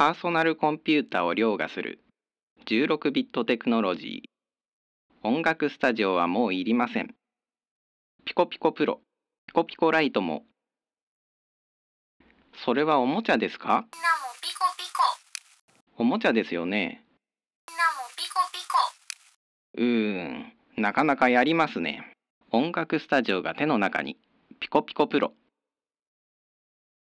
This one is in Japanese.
パーソナルコンピュータを凌駕する16ビットテクノロジー音楽スタジオはもういりませんピコピコプロピコピコライトもそれはおもちゃですかおもちゃですよねうーんなかなかやりますね音楽スタジオが手の中にピコピコプロ